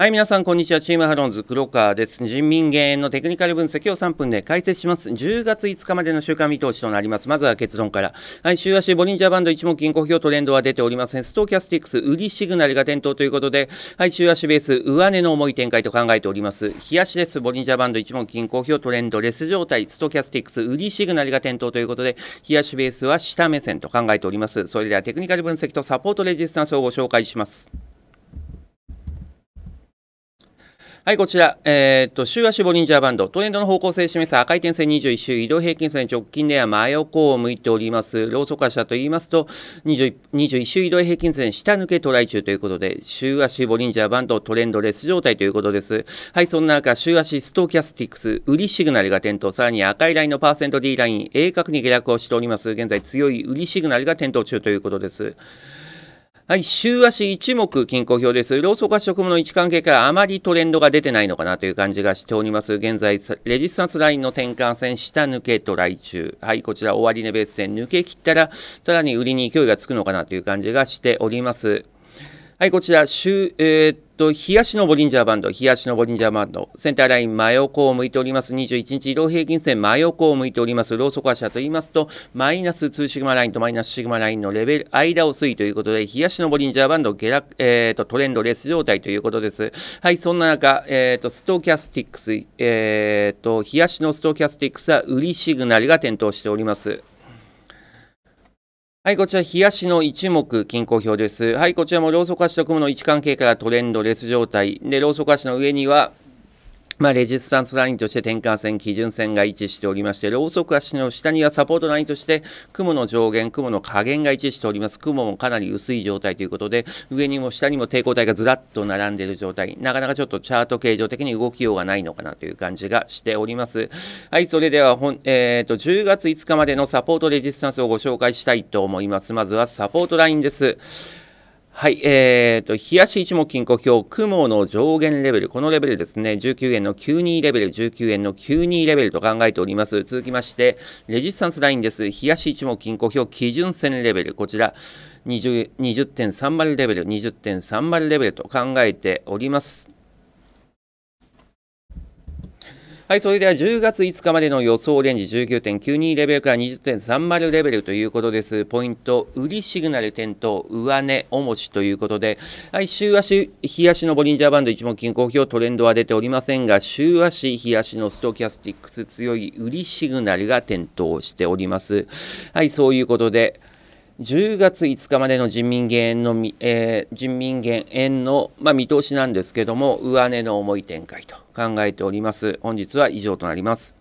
はい、皆さん、こんにちは。チームハロンズ、黒川です。人民元のテクニカル分析を3分で解説します。10月5日までの週間見通しとなります。まずは結論から。はい、週足、ボリンジャーバンド一目金小表トレンドは出ておりません。ストーキャスティックス、売りシグナルが点灯ということで、はい、週足ベース、上値の重い展開と考えております。日足です。ボリンジャーバンド一目金小表トレンド、レス状態、ストーキャスティックス、売りシグナルが点灯ということで、日足ベースは下目線と考えております。それではテクニカル分析とサポートレジスタンスをご紹介します。はい、こちら、えー、っと、週足ボリンジャーバンド、トレンドの方向性を示す赤い点線21周、移動平均線直近では真横を向いております。ローソク足と言いますと、21, 21周移動平均線下抜けトライ中ということで、週足ボリンジャーバンド、トレンドレス状態ということです。はい、そんな中、週足ストーキャスティクス、売りシグナルが点灯、さらに赤いラインのパーセント D ライン、鋭角に下落をしております。現在、強い売りシグナルが点灯中ということです。はい、週足一目均衡表です。労組化職務の位置関係からあまりトレンドが出てないのかなという感じがしております。現在、レジスタンスラインの転換線、下抜けと来中。はい、こちら終値ベース線抜け切ったら、さらに売りに勢いがつくのかなという感じがしております。はい、こちら、週、えー、っと、冷やしのボリンジャーバンド、冷やしのボリンジャーバンド、センターライン真横を向いております。21日移動平均線真横を向いております。ローソク足と言いますと、マイナス2シグマラインとマイナスシグマラインのレベル、間を推移ということで、冷やしのボリンジャーバンド、下落、えー、っと、トレンドレス状態ということです。はい、そんな中、えー、っと、ストキャスティックス、えっと、冷やしのストキャスティックスは売りシグナルが点灯しております。はい、こちら、冷やしの一目、均衡表です。はい、こちらもローソク足と雲の位置関係からトレンドレス状態。で、ローソク足の上には、まあ、レジスタンスラインとして転換線、基準線が位置しておりまして、ローソク足の下にはサポートラインとして、雲の上限、雲の下限が位置しております。雲もかなり薄い状態ということで、上にも下にも抵抗体がずらっと並んでいる状態、なかなかちょっとチャート形状的に動きようがないのかなという感じがしております。はい、それでは本、えーと、と10月5日までのサポートレジスタンスをご紹介したいと思います。まずはサポートラインです。はい、えーと、冷やし一目金庫表、雲の上限レベル、このレベルですね、19円の92レベル、19円の92レベルと考えております。続きまして、レジスタンスラインです。冷やし一目金庫表、基準線レベル、こちら、20.30 20レベル、20.30レベルと考えております。はい、それでは10月5日までの予想レンジ19.92レベルから20.30レベルということです。ポイント、売りシグナル点灯、上値、重しということで、はい、週足、日足のボリンジャーバンド一目均衡表、トレンドは出ておりませんが、週足、日足のストキャスティックス強い売りシグナルが点灯しております。はい、そういうことで、10月5日までの人民元の、えー、人民元円の、まあ、見通しなんですけども、上値の重い展開と考えております。本日は以上となります。